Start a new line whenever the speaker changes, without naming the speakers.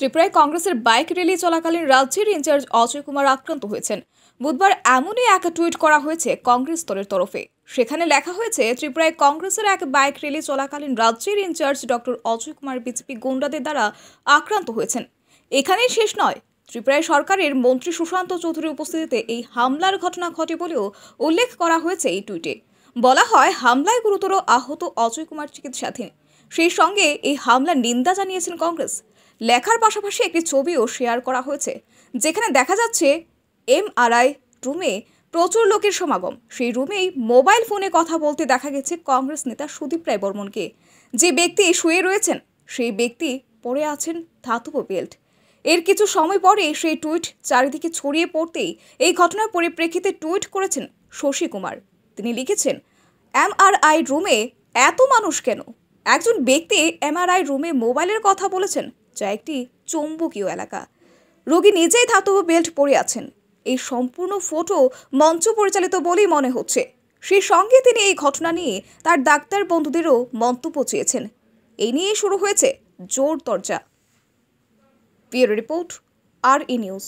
ত্রিপুরায় কংগ্রেসের bike rally চলাকালীন রাজ্যের ইনচার্জ অজয় কুমার আক্রান্ত হয়েছেন বুধবার এমনই এক টুইট করা হয়েছে কংগ্রেস দলের তরফে সেখানে লেখা হয়েছে ত্রিপুরায় কংগ্রেসের এক বাইক র্যালি চলাকালীন রাজ্যের incharge doctor Ajay Kumar BJP গুন্ডাদের দ্বারা আক্রান্ত হয়েছেন এখানেই শেষ নয় ত্রিপুরায় সরকারের মন্ত্রী সুশান্ত চৌধুরীর উপস্থিতিতে এই হামলার ঘটনা ঘটে বলেও উল্লেখ করা হয়েছে এই টুইটে বলা হয় হামলায় গুরুতর আহত অজয় কুমার চিকিৎসাধীন সেই সঙ্গে এই হামলার নিন্দা জানিয়েছেন কংগ্রেস লেখার পাশাপাশি একটি ছবিও শেয়ার করা হয়েছে যেখানে দেখা যাচ্ছে এমআরআই রুমে প্রচুর লোকের সমাগম সেই রুমেই মোবাইল ফোনে কথা বলতে দেখা গেছে কংগ্রেস নেতা সুদীপ রায় বর্মনকে যে ব্যক্তি শুয়ে রয়েছেন সেই ব্যক্তি পরে আছেন ধাতব বেল্ট এর কিছু সময় পরে সেই টুইট চারিদিকে ছড়িয়ে পড়তেই এই ঘটনার পরিপ্রেক্ষিতে টুইট করেছেন শশী কুমার তিনি লিখেছেন এমআরআই রুমে এত মানুষ কেন একজন ব্যক্তি এমআরআই রুমে মোবাইলের কথা বলেছেন যা একটি চৌম্বকীয় এলাকা রোগী নিজেই ধাতব বেল্ট পরে আছেন এই সম্পূর্ণ ফটো মঞ্চ পরিচালিত বলেই মনে হচ্ছে সেই সঙ্গে তিনি এই ঘটনা নিয়ে তার ডাক্তার বন্ধুদেরও মন্তব্য চেয়েছেন এই নিয়েই শুরু হয়েছে জোর দরজা পিওর রিপোর্ট আর ই নিউজ